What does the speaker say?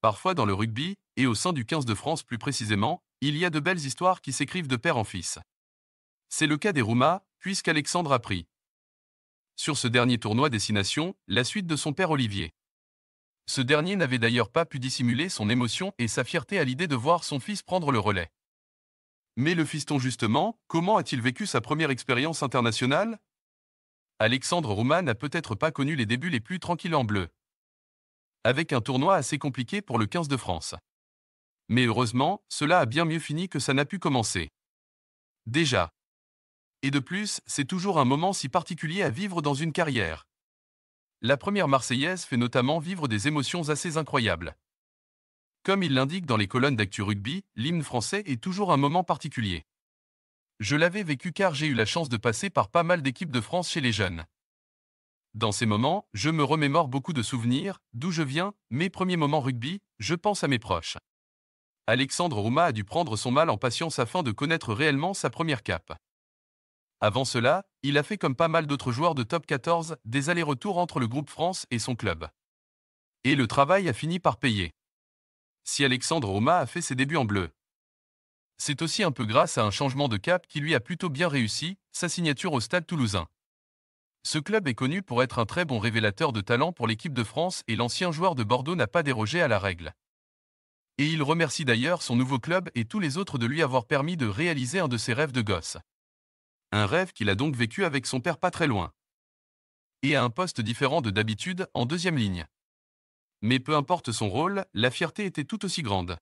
Parfois dans le rugby, et au sein du 15 de France plus précisément, il y a de belles histoires qui s'écrivent de père en fils. C'est le cas des Roumas, puisqu'Alexandre a pris. Sur ce dernier tournoi Destination, la suite de son père Olivier. Ce dernier n'avait d'ailleurs pas pu dissimuler son émotion et sa fierté à l'idée de voir son fils prendre le relais. Mais le fiston justement, comment a-t-il vécu sa première expérience internationale Alexandre Rouman n'a peut-être pas connu les débuts les plus tranquilles en bleu avec un tournoi assez compliqué pour le 15 de France. Mais heureusement, cela a bien mieux fini que ça n'a pu commencer. Déjà. Et de plus, c'est toujours un moment si particulier à vivre dans une carrière. La première Marseillaise fait notamment vivre des émotions assez incroyables. Comme il l'indique dans les colonnes d'Actu Rugby, l'hymne français est toujours un moment particulier. Je l'avais vécu car j'ai eu la chance de passer par pas mal d'équipes de France chez les jeunes. Dans ces moments, je me remémore beaucoup de souvenirs, d'où je viens, mes premiers moments rugby, je pense à mes proches. Alexandre Rouma a dû prendre son mal en patience afin de connaître réellement sa première cape. Avant cela, il a fait comme pas mal d'autres joueurs de top 14, des allers-retours entre le groupe France et son club. Et le travail a fini par payer. Si Alexandre Roma a fait ses débuts en bleu. C'est aussi un peu grâce à un changement de cap qui lui a plutôt bien réussi, sa signature au stade toulousain. Ce club est connu pour être un très bon révélateur de talent pour l'équipe de France et l'ancien joueur de Bordeaux n'a pas dérogé à la règle. Et il remercie d'ailleurs son nouveau club et tous les autres de lui avoir permis de réaliser un de ses rêves de gosse. Un rêve qu'il a donc vécu avec son père pas très loin. Et à un poste différent de d'habitude, en deuxième ligne. Mais peu importe son rôle, la fierté était tout aussi grande.